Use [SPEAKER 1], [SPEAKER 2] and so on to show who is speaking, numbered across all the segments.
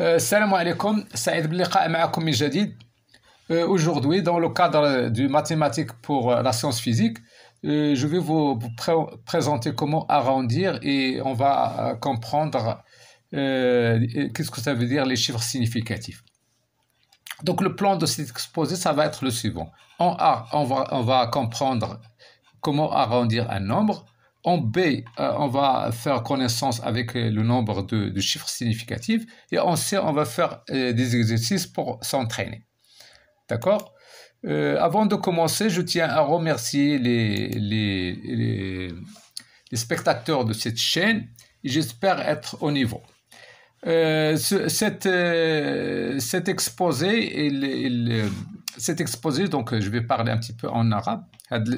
[SPEAKER 1] Euh, salam عليكم سعيد معكم Aujourd'hui, dans le cadre du mathématique pour euh, la science physique, euh, je vais vous présenter comment arrondir et on va comprendre qu'est-ce que ça veut dire les chiffres significatifs. Donc le plan de cet exposé, ça va être le suivant. on va, on va comprendre comment arrondir un nombre. En B, euh, on va faire connaissance avec euh, le nombre de, chiffres significatifs. Et en C, on va faire euh, des exercices pour s'entraîner. D'accord Avant de commencer, je tiens à remercier les, spectateurs de cette chaîne. J'espère être au niveau. cet exposé, exposé, donc je vais parler un petit peu en arabe.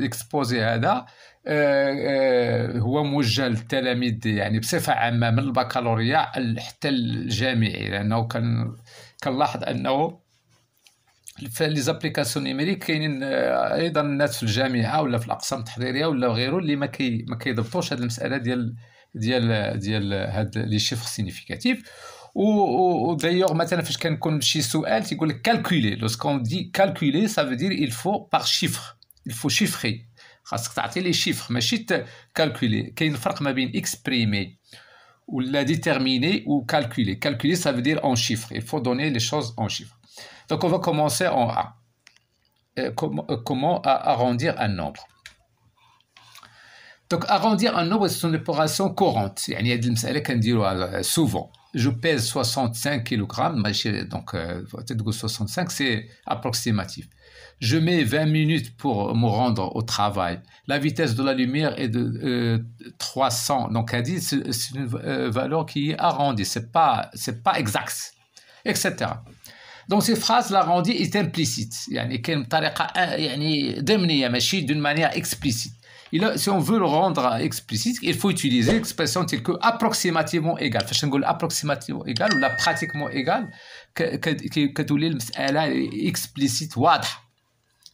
[SPEAKER 1] L'exposé آه، آه، هو موجه للتلاميذ يعني بصفه عامه من البكالوريا حتى الجامعي لانه كان كنلاحظ انه في لي زابليكاسيون نيميريك كاينين آه، ايضا الناس في الجامعه ولا في الاقسام التحضيريه ولا غيره اللي ما كي ما كيضبطوش هذه المساله ديال ديال ديال هاد لي شيفر سينيفيكاتيف و d'ailleurs مثلا فاش كنكون شي سؤال تيقول لك كالكولي سكون دي كالكولي سا فو دير il faut par chiffre il faut chiffrer خاصك تعطي لي شيفر ماشي كالكولي كاين الفرق ما بين اكسبريمي ولا déterminer ou calculer. Calculer, ça veut dire en chiffres. Il faut donner les choses en chiffres. Donc, on va commencer en A. Euh, euh, comment arrondir un nombre Donc, arrondir un nombre, c'est une opération courante. Il y a des euh, souvent. Je pèse 65 kg, donc 65, c'est approximatif. Je mets 20 minutes pour me rendre au travail. La vitesse de la lumière est de 300. Euh, Donc, que c'est une euh, valeur qui est arrondie. Ce n'est pas, pas exact, etc. Donc, ces phrases, l'arrondi est implicite. Il y a une d'une manière explicite. si on veut le rendre explicite, il faut utiliser l'expression telle que approximativement égale. fashion approximativement égale la pratiquement égale elle est explicite واضحة.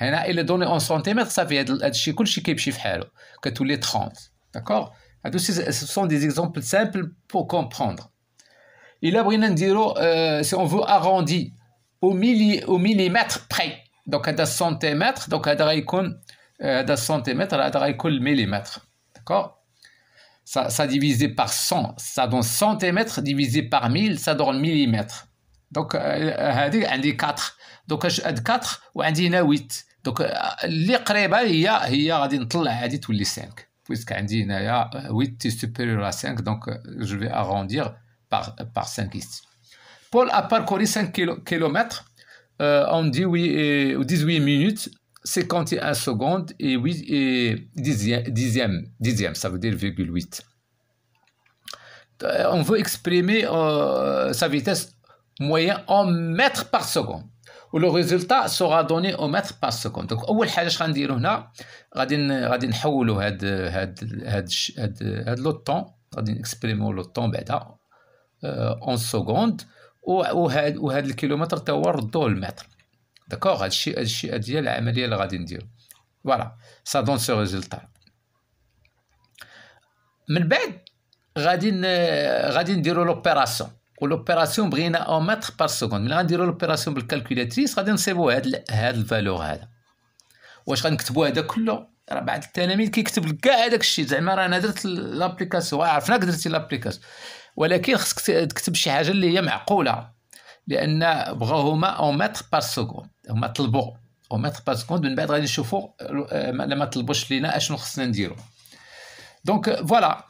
[SPEAKER 1] هنا est دوني اون سنتيمتر صافي هذا الشيء كلشي كيمشي في حاله كتولي 30 داكور هادو سي سون دي زيكزامبل سامبل بور كومبروندر الا بغينا نديرو سي اون فو اروندي او ميلي او ميليمتر بري دونك هذا سنتيمتر دونك هذا غيكون هذا سنتيمتر هذا غيكون المليمتر داكور Ça, ça, divisé par 100, ça donne centimètres, divisé par 1000, ça donne millimètres. Donc, euh, on dit 4. Donc, 4 ou on dit 8 donc اللي قريبه هي 5 بويسك عندي 8 supérieurs à 5 donc euh, je vais arrondir par, 5 ici. Paul a parcouru 5 km en 18 minutes, 51 secondes et, 8, et dixième, ça veut dire 0,8. Euh, on veut exprimer euh, sa vitesse moyenne en mètres par seconde. ولو ريزلتا سوغا دوني او متر با سكوند دونك اول حاجه اش غنديرو هنا غادي غادي نحولو هاد هاد هاد هاد هاد لو طون غادي نكسبريمو لو طون بعدا اون سكوند وهاد وهاد الكيلومتر تا هو ردوه للمتر داكوغ هادشي هادشي هادي العمليه اللي غادي نديرو فوالا سا دون سو ريزلتا من بعد غادي غادي نديرو لوبيراسيون والاوبيراسيون بغينا او متر بار سكوند ملي غنديرو الاوبيراسيون بالكالكولاتريس غادي نصيبو هاد هاد الفالور هذا واش غنكتبو هذا كله راه بعض التلاميذ كيكتب كاع هذاك الشيء زعما راه انا درت لابليكاسيون عرفناك درتي لابليكاسيون ولكن خصك تكتب شي حاجه اللي هي معقوله لان بغاو هما او متر بار سكوند هما طلبوا او متر بار سكوند من بعد غادي نشوفوا آه، لما طلبوش لينا اشنو خصنا نديرو دونك فوالا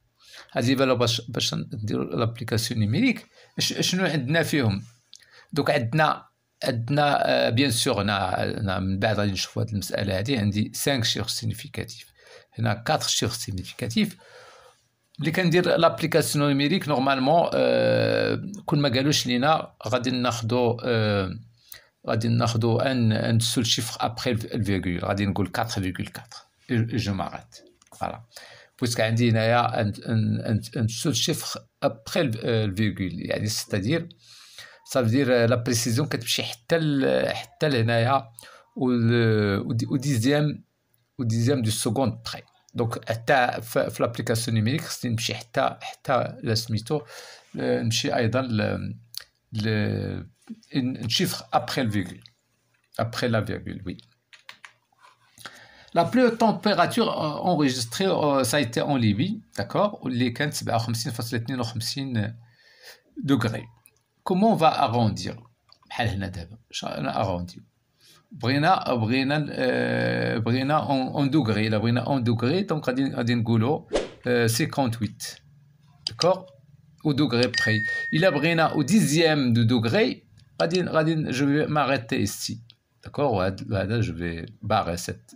[SPEAKER 1] هذه بالو باش باش نديرو لابليكاسيون نيميريك شنو عندنا فيهم دوك عندنا عندنا بيان سور هنا من بعد غادي نشوف هذه المساله هذه عندي 5 شيغ سينيفيكاتيف هنا 4 شيغ سينيفيكاتيف ملي كندير لابليكاسيون نيميريك نورمالمون أه كل ما قالوش لينا غادي ناخدو أه غادي ناخدو ان سول شيفر ابخي الفيغول غادي نقول 4.4 جو مارات فوالا بويسك عندي هنايا ان سول شيفر ابخي آه، الفيغول يعني ستادير دير لا بريسيزيون كتمشي حتى حتى لهنايا و ديزيام و ديزيام دو سكوند بخي دونك حتى في لابليكاسيون نيميريك خصني نمشي حتى حتى لا سميتو نمشي ايضا ل ل ان شيفر ابخي الفيغول ابخي لا فيغول وي La plus haute température euh, enregistrée, euh, ça a été en Libye, d'accord Les 15, 52 degrés. Comment on va arrondir On va arrondir. Brina, euh, brina, brina en, degrés, degré, la brina en degré, donc à euh, 58, d'accord, au degré près. Il a brina au dixième de degré, radin, radin, je vais m'arrêter ici, d'accord, je vais barrer cette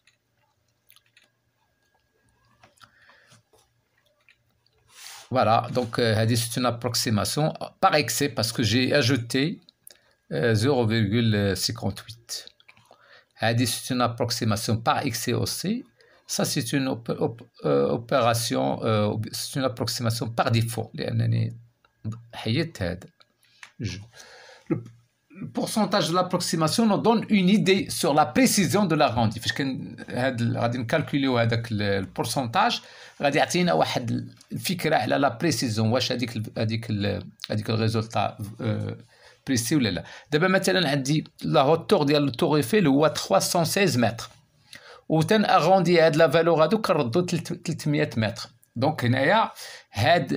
[SPEAKER 1] Voilà, donc c'est une approximation par excès parce que j'ai ajouté 0,58. C'est une approximation par excès aussi. Ça, c'est une opération, c'est une approximation par défaut le pourcentage de l'approximation nous donne une idée sur la précision de l'arrondi. Fait que euh, nous calculer euh, le pourcentage, nous fikra la la précision, واش هذيك هذيك le résultat euh, précis ou là. دابا مثلا عندي la hauteur de التور est هو 316 mètres. وتن ارونديه هاد la valeur, هادو كنردو 300 mètres. Donc il y a had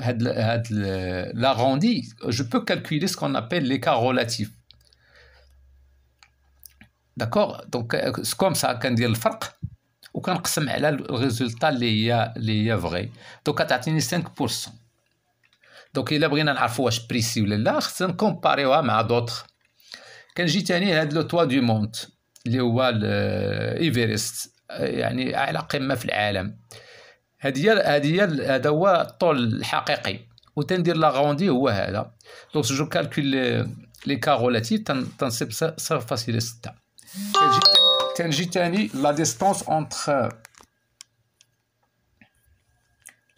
[SPEAKER 1] had l'arrondi. Je peux calculer ce qu'on appelle l'écart relatif. D'accord. Donc euh, c'est comme ça qu'on dit le fric. Ou quand on examine le résultat, il y Donc, il a vrai. Donc à t'atteindre cinq 5%. Donc il a pris une arfoche précieuse là. C'est comparer à d'autres. Quand j'étais à le toit du monde, le est l'Everest. Donc, si je calcule les cas relatifs, c'est la distance entre...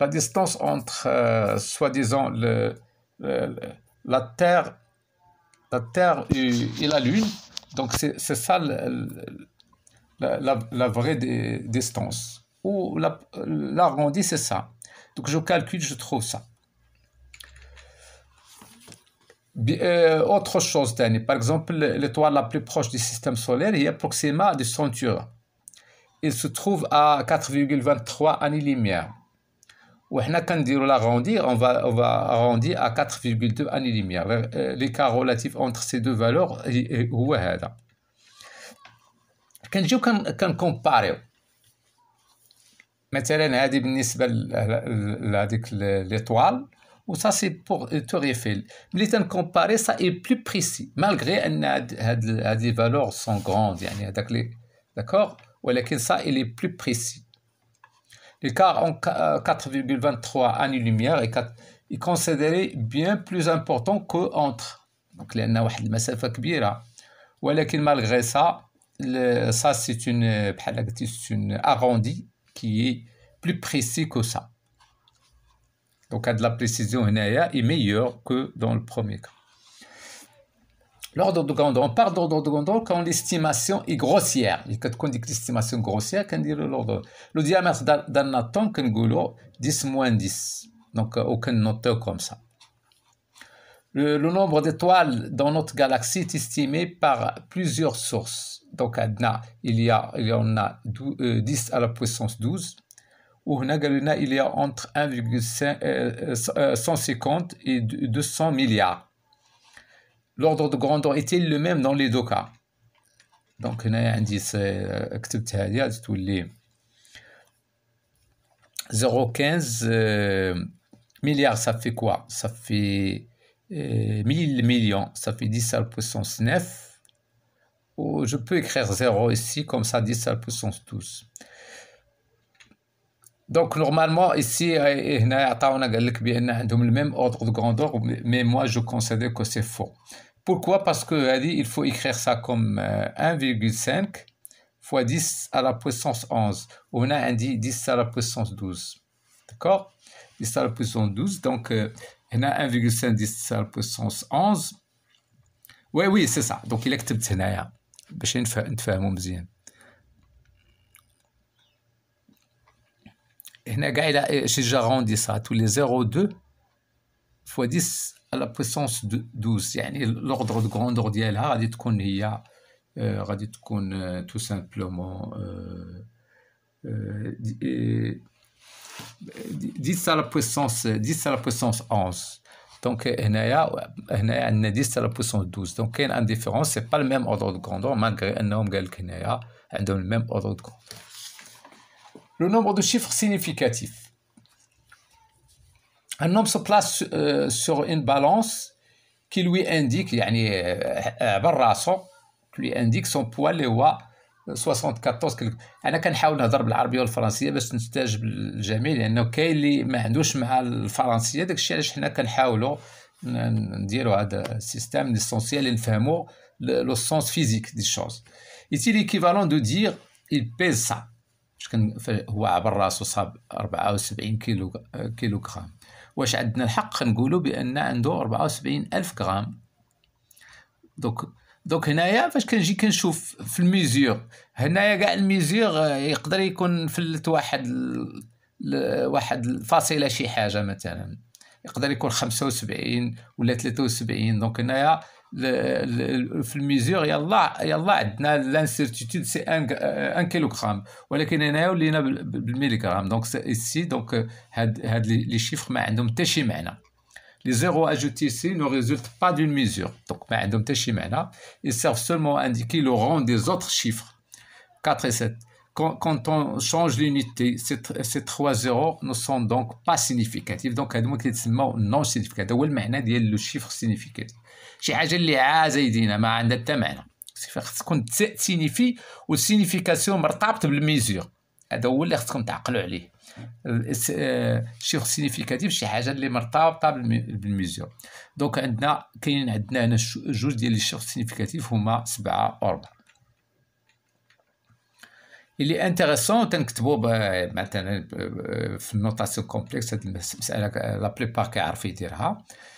[SPEAKER 1] La distance entre, euh, soi-disant, la Terre et la Lune, donc c'est ça la, vraie distance. Ou l'arrondi, c'est ça. Donc je calcule, je trouve ça. Euh, autre chose, par exemple, l'étoile la plus proche du système solaire est Proxima de Centurion. Il se trouve à 4,23 années-lumière. Ou quand on va, on va arrondir à 4,2 années-lumière. Euh, l'écart relatif entre ces deux valeurs est, est, quand on compare, on compare. Maintenant, on l'étoile. Ou ça, c'est pour le torréfile. Mais on compare, ça est plus précis. Malgré qu'on a des valeurs sont grandes. D'accord Ou alors, ça, il est plus précis. L'écart en 4,23 années-lumière est considéré bien plus important qu'entre. Donc, on a le message de Kibira. Ou alors, malgré ça, ça, c'est une, arrondie arrondi qui est plus précis que ça. Donc, à de la précision est meilleure que dans le premier cas. L'ordre de grandeur, on parle d'ordre de grandeur quand l'estimation est grossière. Et quand on dit que l'estimation grossière, dit l'ordre. Le diamètre d'un atome, on 10 moins 10. Donc, euh, aucun noteur comme ça. le nombre d'étoiles dans notre galaxie est estimé par plusieurs sources. Donc, il y, a, il y en a 10 euh, à la puissance 12. Ou il y a entre 1,150 euh, euh, et 200 milliards. L'ordre de grandeur est-il le même dans les deux cas Donc, il y a un indice, 0,15 milliards, ça fait quoi Ça fait 1000 millions, ça fait 10 à la puissance 9 je peux écrire 0 ici, comme ça 10 à la puissance 12. Donc normalement ici, euh, on a euh, le même ordre de grandeur, mais moi je considère que c'est faux. Pourquoi Parce qu'il faut écrire ça comme 1,5 euh, fois 10 à la puissance 11. On a indiqué 10 à la puissance 12. D'accord 10 à la puissance 12. Donc on a 1,5 10 à la puissance 11. Oui, oui, c'est ça. Donc il est je vais faire un peu de Je vais faire un peu Tous les 0,2 fois 10 à la puissance 12. L'ordre de grande ordre, c'est que nous tout simplement 10 à la puissance 11. Donc, il y a, il a 10 à la puissance 12. Donc, il y a une différence. Ce n'est pas le même ordre de grandeur, malgré un nombre égal qu'il y a. Il le même ordre de grandeur. Le nombre de chiffres significatifs. Un nombre se place euh, sur une balance qui lui indique, yani, euh, euh, lui indique son poids, les oies, 74 انا كنحاول نهضر بالعربيه والفرنسيه باش نستجب للجميع لانه كاين اللي ما عندوش مع الفرنسيه داكشي علاش حنا كنحاولوا نديروا هذا السيستم ليسونسيال اللي نفهموا لو سونس فيزيك دي شوز ايتي ليكيفالون دو دير il pèse ça باش كان هو عبر راسو صاب 74 كيلو كيلو غرام واش عندنا الحق نقولوا بان عنده 74 الف غرام دوك دونك هنايا فاش كنجي كنشوف في الميزيور هنايا كاع الميزيور آه، يقدر يكون فلت واحد ال... ل... واحد الفاصله شي حاجه مثلا يقدر يكون 75 ولا 73 دونك هنايا في الميزور يلا يلا عندنا لانسيرتيتود سي ان ان كيلوغرام ولكن هنايا ولينا بالميليغرام دونك سي دونك هاد هاد لي شيفر ما عندهم حتى شي معنى Les zéros ajoutés ici ne résultent pas d'une mesure. Donc, ben, ils servent seulement à indiquer le rang des autres chiffres. 4 et 7. Quand, on change l'unité, ces, trois zéros ne sont donc pas significatifs. Donc, des كيتسموا non significatifs. هو المعنى ديال لو chiffre significatif. شي حاجه اللي ما هذا هو اللي خصكم تعقلوا عليه. آه، شيخ سينيفيكاتيف شي حاجه اللي مرتبطه بالميزور دونك عندنا كاين عندنا هنا جوج ديال الشيخ سينيفيكاتيف هما سبعه و ربعه اللي انتريسون تنكتبوا مثلا في النوتاسيون كومبلكس هاد المساله لا بليبار كيعرف يديرها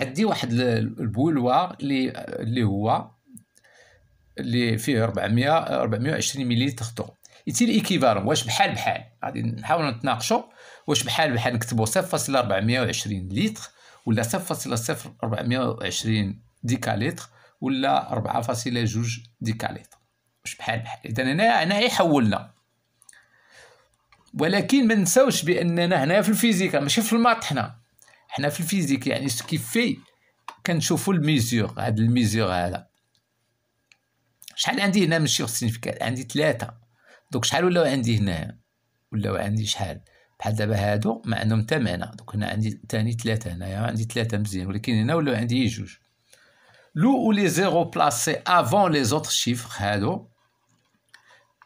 [SPEAKER 1] عندي واحد البولوار اللي اللي هو اللي فيه 400 420 مليلتر طو يتي الايكيفالون واش بحال بحال غادي نحاول نتناقشوا واش بحال بحال نكتبوا 0.420 لتر ولا 0.420 ديكاليتر ولا 4.2 ديكاليتر واش بحال بحال اذا هنا هنا يحولنا ولكن ما ننساوش باننا هنا في الفيزيكا ماشي في الماط حنا حنا في الفيزيك يعني كيفي كنشوفوا الميزور هاد الميزور هذا شحال عندي هنا من شيغ سينيفيكال عندي ثلاثة دوك شحال ولاو عندي هنا ولاو عندي شحال بحال دابا هادو ما عندهم حتى معنى دوك هنا عندي تاني ثلاثة هنايا عندي ثلاثة مزيان ولكن هنا ولاو عندي جوج لو و لي زيرو placés افون لي autres شيفر هادو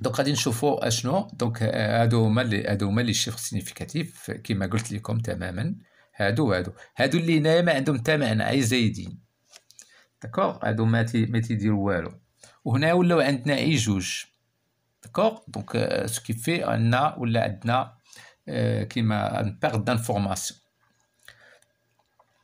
[SPEAKER 1] دونك غادي نشوفوا اشنو دونك هادو هما اللي هادو هما اللي شيفر سينيفيكاتيف كما قلت لكم تماما هادو هادو هادو اللي هنايا ما عندهم حتى معنى اي زايدين داكوغ هادو ما تي ما تيديروا والو وهنا ولاو عندنا اي جوج داكوغ دونك سو كي في عندنا ولا عندنا كيما ان بيرد دانفورماسيون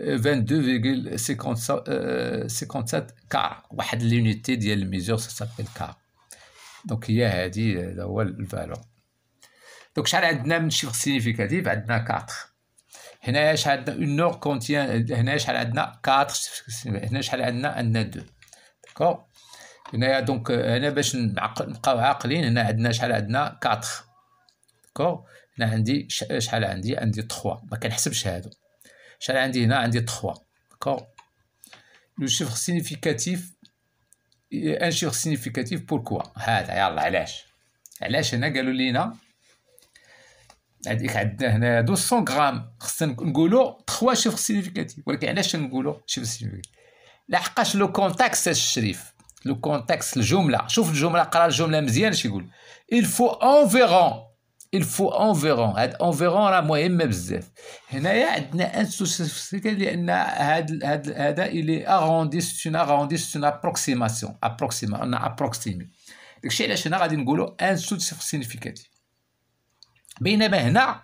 [SPEAKER 1] 22,57 كار واحد لونيتي ديال الميزور سابيل كار دونك هي هادي هذا هو الفالور دونك شحال عندنا من شيفر سينيفيكاتيف عندنا 4 هنايا شحال عندنا اون نور كونتيان هنايا شحال عندنا 4 هنا شحال عندنا عندنا 2 داكور هنايا دونك هنا باش نبقاو عاقلين هنا عندنا شحال عندنا 4 داكور هنا عندي شحال عندي عندي 3 ما كنحسبش هادو شحال عندي هنا عندي 3 داكور لو شيفر سينيفيكاتيف ان شيفر سينيفيكاتيف بوركوا هذا يلا علاش علاش هنا قالوا لينا هذيك عندنا هنا 200 غرام خصنا نقولوا 3 شيفر سينيفيكاتيف ولكن علاش نقولوا شيفر سينيفيكاتيف لحقاش لو كونتاكس الشريف لو كونتاكس الجمله شوف الجمله قرا الجمله مزيان اش يقول il faut environ الفو انفيرون هاد انفيرون راه مهمه بزاف هنايا عندنا ان سوسيفيكا لان هاد هاد هذا الي اغوندي سون اغوندي سون ابروكسيماسيون ابروكسيما انا ابروكسيمي داكشي علاش هنا غادي نقولوا ان سو سوسيفيكاتيف بينما هنا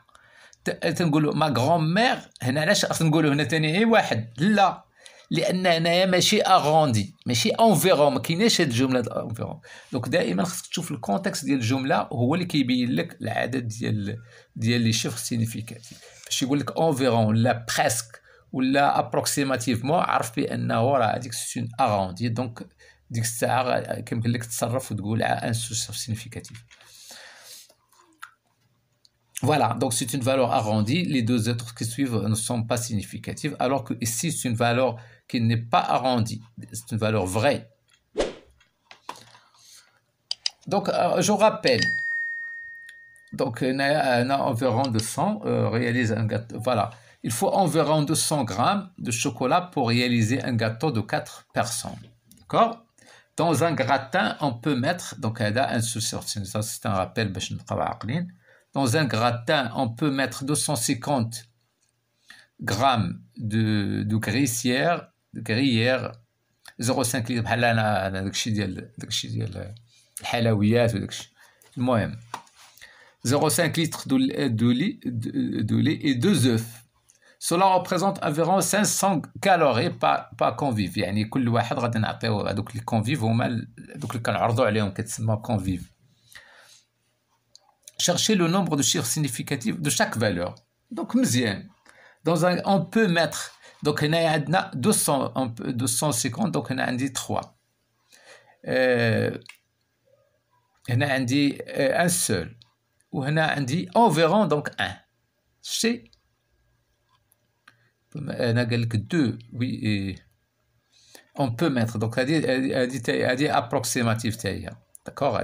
[SPEAKER 1] تنقولوا ما غران مير هنا علاش خاص نقولوا هنا ثاني غير واحد لا لان هنايا ماشي اغوندي ماشي انفيرون ما كايناش هاد الجمله انفيرون دونك دائما خصك تشوف الكونتكست ديال الجمله هو اللي كيبين لك العدد ديال ديال لي شيفر سينيفيكاتيف باش يقول لك انفيرون ولا بريسك ولا ابروكسيماتيفمون عرف بانه راه هذيك سون اغوندي دونك ديك الساعه كيمكن لك تتصرف وتقول ان شيفر سينيفيكاتيف Voilà, donc c'est une valeur arrondie. Les deux autres qui suivent ne sont pas significatives, alors que ici, c'est une valeur qui n'est pas arrondi. C'est une valeur vraie. Donc, euh, je rappelle. Donc, on a environ 200, euh, réalise un gâteau. Voilà. Il faut environ 200 grammes de chocolat pour réaliser un gâteau de 4 personnes. D'accord Dans un gratin, on peut mettre, donc a un ça c'est un rappel, ben, dans un gratin, on peut mettre 250 grammes de, de, كريير زيرو سانك اللي بحال انا انا داكشي ديال داكشي ديال الحلويات وداكشي المهم 0,5 litres de lait, de, de lait et 2 œufs. Cela représente environ 500 calories par, par convive. يعني كل واحد غادي نعطيو هذوك لي كونفيف هما دوك اللي كنعرضوا عليهم كتسمى كونفيف. Cherchez le nombre de chiffres significatifs de chaque valeur. Donc مزيان. Dans un, on peut mettre donc, il y a 250, donc il en a 3. y en a un seul. Ou en a environ, donc 1. C'est. On a quelques 2, oui. on peut mettre. Donc, elle dit, elle dit, approximatif. D'accord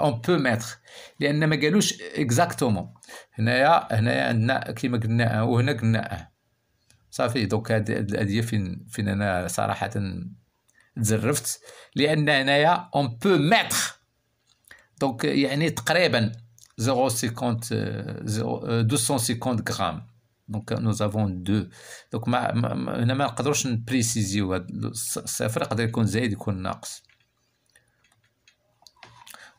[SPEAKER 1] On peut mettre. Il y a exactement. y a un qui m'a dit صافي دوك هاد الاديه فين فين انا صراحه تزرفت لان هنايا اون بو ميتر دونك يعني تقريبا 0.50 250 غرام دونك نو زافون دو دونك ما هنا ما نقدروش نبريسيزيو هاد الصفر يقدر يكون زايد يكون ناقص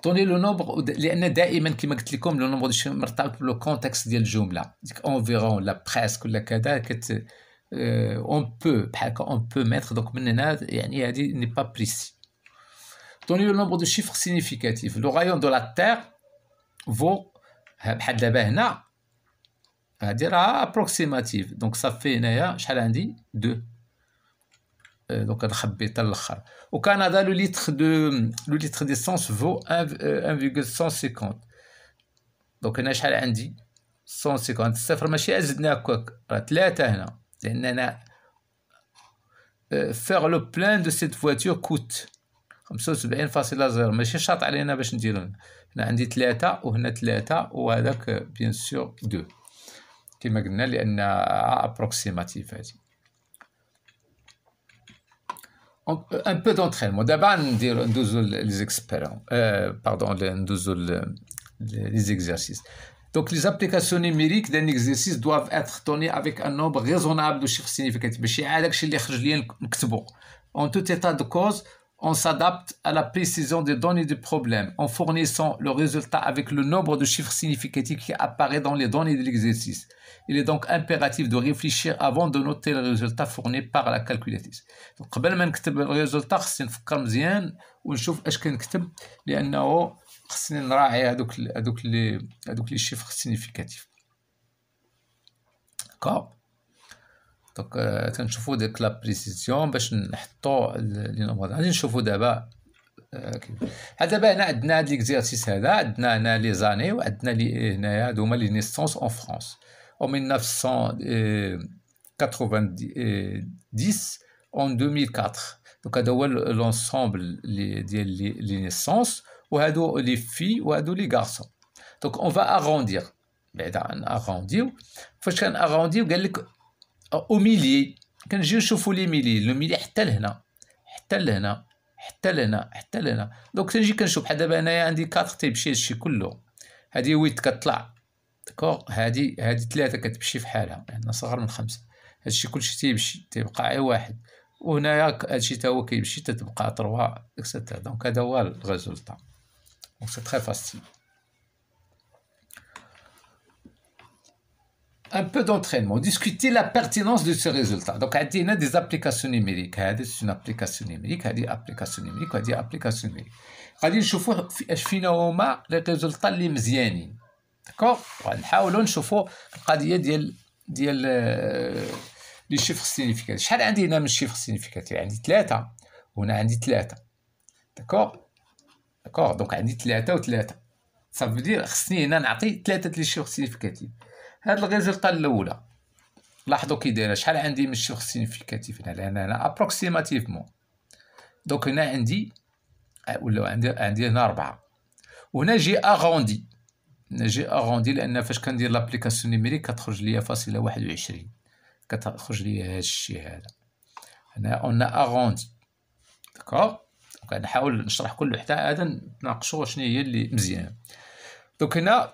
[SPEAKER 1] دوني لو نومبر لان دائما كما قلت لكم لو نومبر مرتبط بلو كونتكست ديال الجمله ديك انفيرون ولا بريسك ولا كذا كت Euh, on peut on peut mettre donc il n'est pas précis le nombre de chiffres significatifs le rayon de la terre vaut approximative donc ça fait 2 euh, donc au Canada le litre de le litre d'essence vaut 1,150 euh, donc on a 150 C'est ماشي faire le plein de cette voiture coûte comme ماشي شاط علينا باش نديرو هنا عندي 3 وهنا 3 وهذاك بيان سور sûr. كما ندوزو ندوزو les exercices. Donc les applications numériques d'un exercice doivent être données avec un nombre raisonnable de chiffres significatifs. En tout état de cause, on s'adapte à la précision des données du problème en fournissant le résultat avec le nombre de chiffres significatifs qui apparaît dans les données de l'exercice. Il est donc impératif de réfléchir avant de noter le résultat fourni par la calculatrice. Donc, le résultat, خصني نراعي هذوك هذوك لي هذوك لي شيفر سينيفيكاتيف هكا دونك تنشوفو آه، ديك لا بريسيزيون باش نحطو لي نمبر غادي نشوفو دابا آه، دابا هنا عندنا هاد ليكزيرسيس هذا عندنا هنا لي زاني وعندنا لي آه، هنايا هادو هما لي نيسونس اون فرانس او 1990 اون 2004 دونك هذا هو لونسومبل ديال لي نيسونس وهادو لي في وهادو لي غارسون دونك اون فا اغونديغ بعدا عن اغونديو فاش كان اغونديو قال لك او ميلي كنجيو نشوفو لي ميلي لو ميلي حتى لهنا حتى لهنا حتى لهنا حتى لهنا دونك تنجي كنشوف بحال دابا انايا عندي 4 تيمشي هادشي كلو هادي ويت كطلع دكور هادي هادي ثلاثة كتمشي فحالها حالها لأن صغر من خمسة هادشي كلشي تيمشي تيبقى غير واحد وهنايا هادشي تا هو كيمشي تتبقى تروا اكسترا دونك هذا هو الريزولتا Donc c'est très facile. Un peu d'entraînement. Discuter la pertinence de ce résultat. Donc, il y a des applications numériques. Il y a une application numérique. Il y a des applications numériques. Il y a des applications numériques. Il y a des finalement les résultats euh, les a D'accord On va essayer de voir des chiffres significatifs. Il y a des chiffres significatifs. Il y a 3. Il y a trois. D'accord داكوغ دونك عندي ثلاثة وثلاثة صافي دير خصني هنا نعطي ثلاثة لي شيوخ سينيفيكاتيف هاد الغيزلطة الأولى لاحظوا كي دايره شحال عندي من شيوخ سينيفيكاتيف هنا لأن هنا أبروكسيماتيفمون دونك هنا عندي ولا عندي عندي هنا أربعة وهنا جي أغوندي هنا جي أغوندي لأن فاش كندير لابليكاسيون نيميريك كتخرج ليا فاصلة واحد وعشرين كتخرج ليا هاد هذا هنا أون أغوندي داكوغ دونك يعني نحاول نشرح كل وحده عاد تناقشوا شنو هي اللي مزيان دوك هنا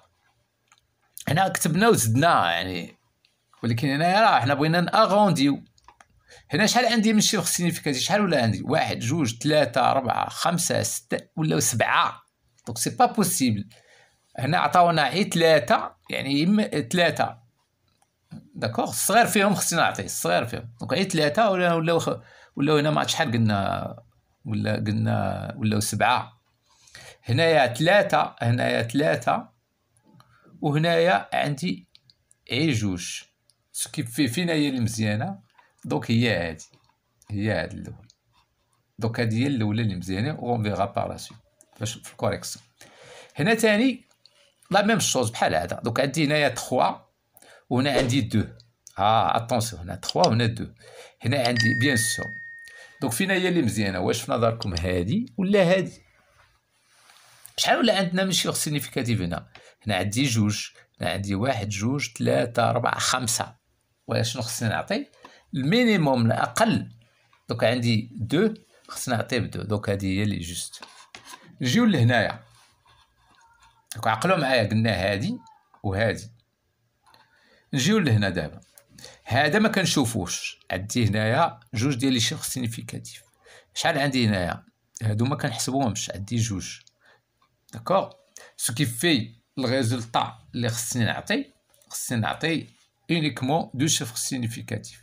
[SPEAKER 1] هنا كتبنا وزدنا يعني ولكن هنا راه حنا بغينا ناغونديو هنا شحال عندي من شيخ سينيفيكاتي شحال ولا عندي واحد جوج ثلاثة أربعة خمسة ستة ولا سبعة دونك سي با بوسيبل هنا عطاونا غي ثلاثة يعني يم ثلاثة داكوغ الصغير فيهم خصني نعطيه الصغير فيهم دونك غي ثلاثة ولا ولا ولا هنا ما عرفت شحال قلنا ولا قلنا ولاو سبعه هنايا ثلاثه هنايا ثلاثه وهنايا عندي اي جوج في فينا هي المزيانه دونك هي هادي هي هاد الاول دونك هادي هي الاولى اللي مزيانه اون فيغا بار لا فاش في الكوريكسيون هنا ثاني لا ميم شوز بحال هذا دونك عندي هنايا 3 وهنا عندي 2 اه اتونسيون هنا 3 وهنا 2 هنا عندي بيان سور دونك فينا هي اللي مزيانه واش في نظركم هادي ولا هادي شحال ولا عندنا من شيوخ سينيفيكاتيف هنا هنا عندي جوج هنا عندي واحد جوج ثلاثة أربعة خمسة واش خصني نعطي المينيموم الأقل دوك عندي دو خصني نعطي بدو دوك هادي هي اللي جوست نجيو لهنايا دوك عقلوا معايا قلنا هادي وهادي نجيو لهنا دابا هذا ما كنشوفوش عندي هنايا جوج ديال لي شيخ سينيفيكاتيف شحال عندي هنايا هادو ما كنحسبوهمش عندي جوج داكوغ سو كي في الريزولطا اللي خصني نعطي خصني نعطي اونيكمون دو شيفر سينيفيكاتيف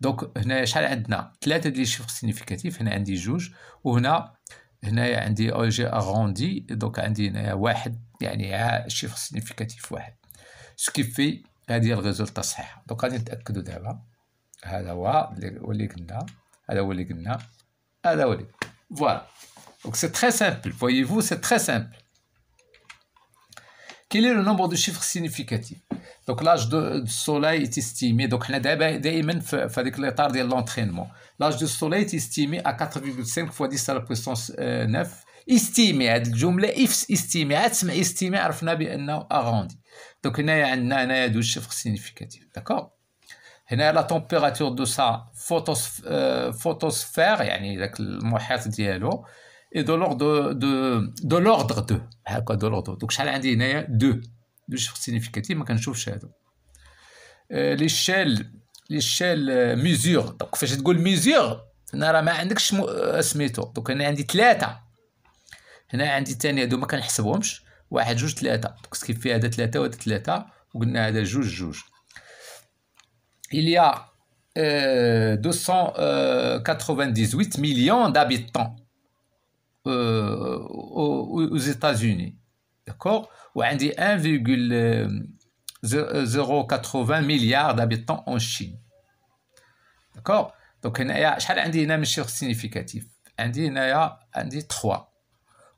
[SPEAKER 1] دونك هنايا شحال عندنا ثلاثه ديال شيفر سينيفيكاتيف هنا عندي جوج وهنا هنايا عندي او جي اغوندي دونك عندي هنايا واحد يعني شيفر سينيفيكاتيف واحد سو كي في c'est-à-dire le résultat Donc c'est très simple, voyez-vous, c'est très simple. Quel est le nombre de chiffres significatifs Donc l'âge du soleil est estimé, donc on l'état de l'entraînement. L'âge du soleil est estimé à 4,5 fois 10 à la puissance 9. Euh, estimé, estimé, estimé, arrondi. دونك هنايا عندنا هنايا دو شيفر سينيفيكاتيف داكوغ هنا لا تمبيراتور دو سا فوتوس فوتوسفير يعني داك المحيط ديالو اي دو لوردر دو دو لوردر دو هكا دو لوردر دونك شحال عندي هنايا دو دو شيفر سينيفيكاتيف ما كنشوفش هادو لي شيل لي شيل ميزور دونك فاش تقول ميزور هنا راه ما عندكش سميتو دونك انا عندي ثلاثه هنا عندي الثانيه هادو ما كنحسبهمش Il y a 298 millions d'habitants aux, États-Unis. D'accord Ou 1,080 milliards d'habitants en Chine. D'accord Donc, هنايا شحال عندي هنا من شيخ سينيفيكاتيف؟ عندي هنايا عندي 3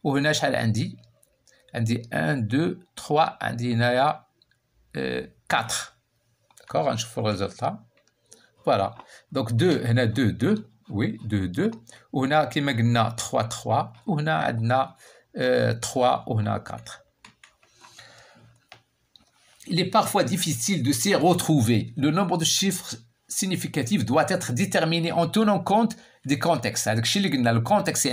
[SPEAKER 1] وهنا شحال عندي؟ elle dit 1, 2, 3. Elle 4. Euh, D'accord On fais le résultat. Voilà. Donc 2, a 2, 2. Oui, 2, 2. On a qui magna 3, 3. On a 3, on a 4. Euh, il est parfois difficile de s'y retrouver. Le nombre de chiffres significatifs doit être déterminé en tenant compte des contextes. contexte,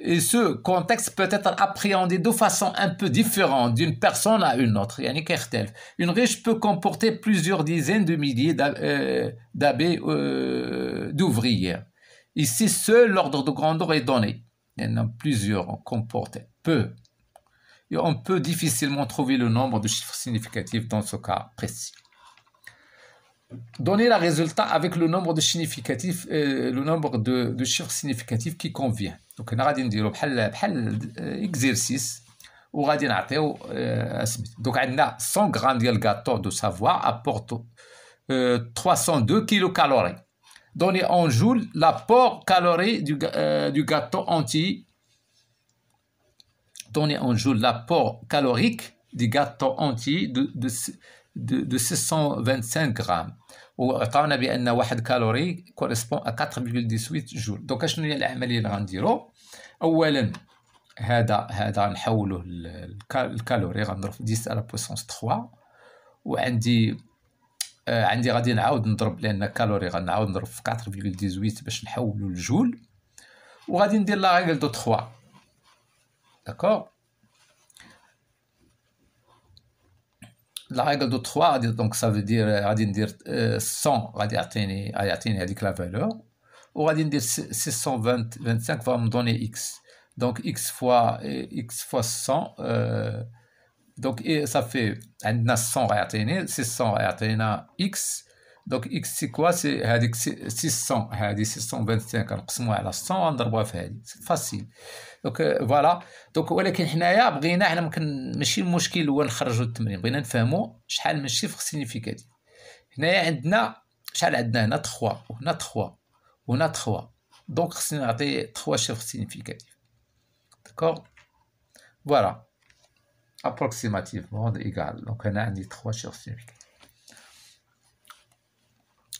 [SPEAKER 1] et ce contexte peut être appréhendé de façon un peu différente d'une personne à une autre. Une riche peut comporter plusieurs dizaines de milliers euh, d'abbés euh, d'ouvriers. Ici, seul l'ordre de grandeur est donné. Il y en a plusieurs, comportent peu. Et on peut difficilement trouver le nombre de chiffres significatifs dans ce cas précis. Donnez le résultat avec le nombre de, significatifs, euh, le nombre de, de chiffres significatifs qui convient. Donc on a dit d'Europe. exercice. On va Donc, on 100 grammes de gâteau de savoir apporte 302 kilocalories. Donnez en joule l'apport calorique du gâteau entier. Donnez en l'apport calorique du gâteau entier de de 625 grammes. وعطاونا بان واحد كالوري كوريسبون 4.18 جول دونك شنو هي العمليه اللي غنديرو اولا هذا هذا نحولوه الكالوري غنضرب 10 على بويسونس 3 وعندي آه عندي غادي نعاود نضرب لان كالوري غنعاود نضرب في 4.18 باش نحولو الجول وغادي ندير لا ريغل دو 3 داكور la règle de 3 donc ça veut dire 100 100 غادي يعطيني يعطيني la valeur. Ou وغادي ندير 625 va me donner x donc x fois euh, x fois 100 euh, donc ça fait 100 غيعطيني 600 à x دونك اكس سي كوا سي هذيك 600 هذه 625 كنقسموها على 100 ونضربوها في هذه سي فاسيل دونك فوالا دونك ولكن حنايا بغينا حنا ممكن ماشي المشكل هو نخرجوا التمرين بغينا نفهموا شحال من شيفر سينيفيكاتي هنايا عندنا شحال عندنا هنا 3 وهنا 3 وهنا 3 دونك خصني نعطي 3 شيفر سينيفيكاتي داكور فوالا ابروكسيماتيفمون ايغال دونك هنا عندي 3 شيفر سينيفيكاتي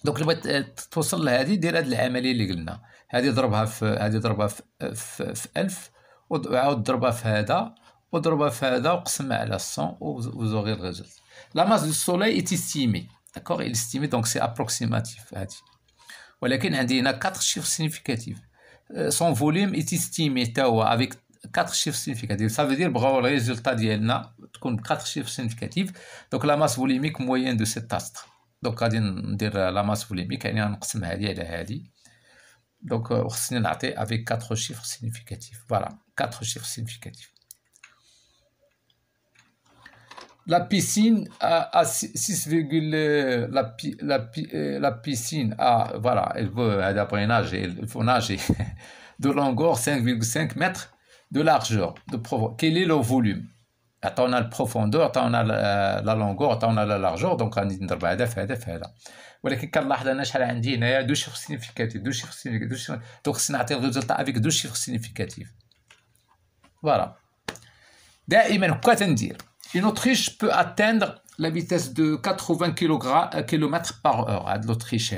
[SPEAKER 1] دونك اللي بغيت آه، توصل لهذه دير هذه العمليه اللي قلنا هذه ضربها في هذه ضربها في في, في 1000 وعاود ضربها في هذا وضربها في هذا وقسمها على 100 وزوغي الريزلت لا ماس دو سولي اي تيستيمي داكوغ اي تيستيمي دونك سي ابروكسيماتيف هادي ولكن عندي هنا 4 شيف سينيفيكاتيف سون فوليم اي تيستيمي تا هو افيك 4 شيف سينيفيكاتيف سافو دير بغاو الريزلتا ديالنا تكون ب 4 شيف سينيفيكاتيف دونك لا ماس فوليميك موين دو سيت تاستر Donc, on va la masse volumique, on va dire que c'est un peu de la masse volumique. Donc, on va dire que un peu de la masse volumique avec 4 chiffres significatifs. Voilà, 4 chiffres significatifs. La piscine a 6,5. La piscine a, voilà, elle a un âge, il faut nager de longueur 5,5 mètres de largeur. Quel est le volume on a la profondeur on a euh, la longueur on a la largeur donc on نضرب هذا في هذا في ولكن كنلاحظ انا شحال عندي هنايا دو دو une Autriche peut atteindre la vitesse de 80 km euh, par heure هاد hein, l'Autriche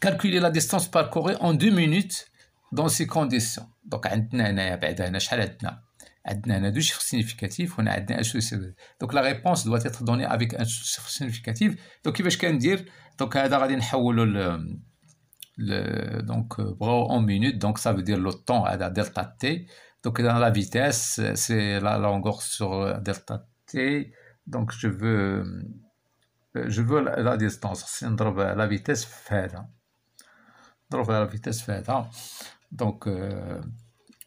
[SPEAKER 1] calculer la distance parcourue en deux minutes dans ces conditions donc عندنا هنايا بعدا هنا شحال عندنا a deux chiffres significatifs on a donc la réponse doit être donnée avec un chiffre significatif donc كيفاش dire donc هذا غادي نحولو donc par en minute, donc ça veut dire le temps هذا delta t donc dans la vitesse c'est la longueur sur delta t donc je veux je veux la distance c'est la vitesse faite. la vitesse faite. donc euh,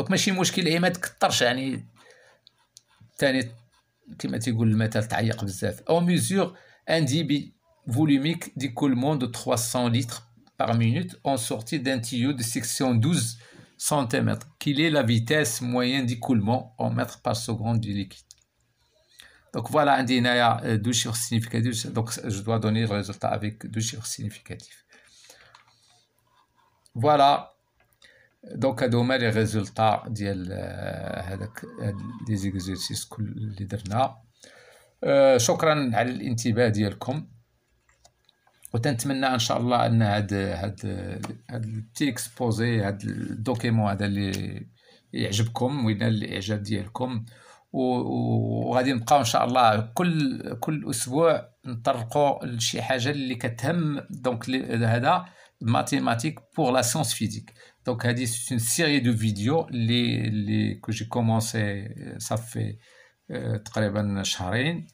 [SPEAKER 1] Donc ماشي مشكل هي ما تكثرش يعني ثاني كما تيقول المثل تعيق بزاف او mesure ان volumique d'écoulement de 300 litres par minute en sortie d'un tuyau de section 12 cm, qui est la vitesse moyenne d'écoulement en mètres par seconde du liquide. Donc voilà, euh, deux chiffres significatifs. Donc je dois donner le résultat avec deux chiffres significatifs. Voilà, دونك هادو هما لي ريزولطا ديال آه، هذاك لي زيكزيرسيس كل اللي درنا آه، شكرا على الانتباه ديالكم وتنتمنى ان شاء الله ان هاد هاد هاد التيكسبوزي هاد الدوكيمون هذا اللي يعجبكم وينال الاعجاب ديالكم وغادي نبقاو ان شاء الله كل كل اسبوع نطرقوا لشي حاجه اللي كتهم دونك هذا ماتيماتيك بوغ لا سيونس فيزيك Donc, c'est une série de vidéos les, les, que j'ai commencé, euh, ça fait تقريبا شهرين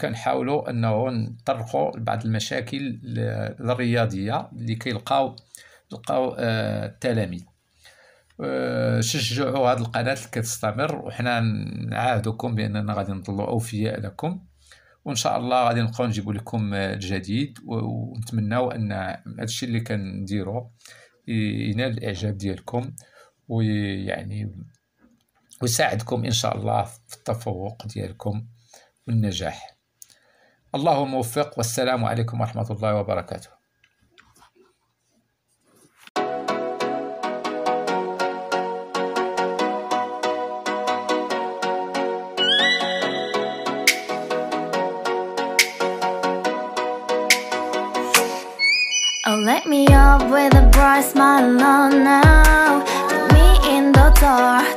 [SPEAKER 1] كنحاولوا انه نطرقوا لبعض المشاكل الرياضيه اللي كيلقاو لقاو التلاميذ شجعوا هذه القناه اللي كتستمر وحنا نعاهدكم باننا غادي نطلعوا اوفياء لكم وان شاء الله غادي نبقاو نجيبو لكم الجديد ونتمنوا ان هادشي اللي كنديرو ينال الاعجاب ديالكم ويعني ويساعدكم ان شاء الله في التفوق ديالكم والنجاح اللهم وفق والسلام عليكم ورحمه الله وبركاته with a bright smile on now Take me in the dark.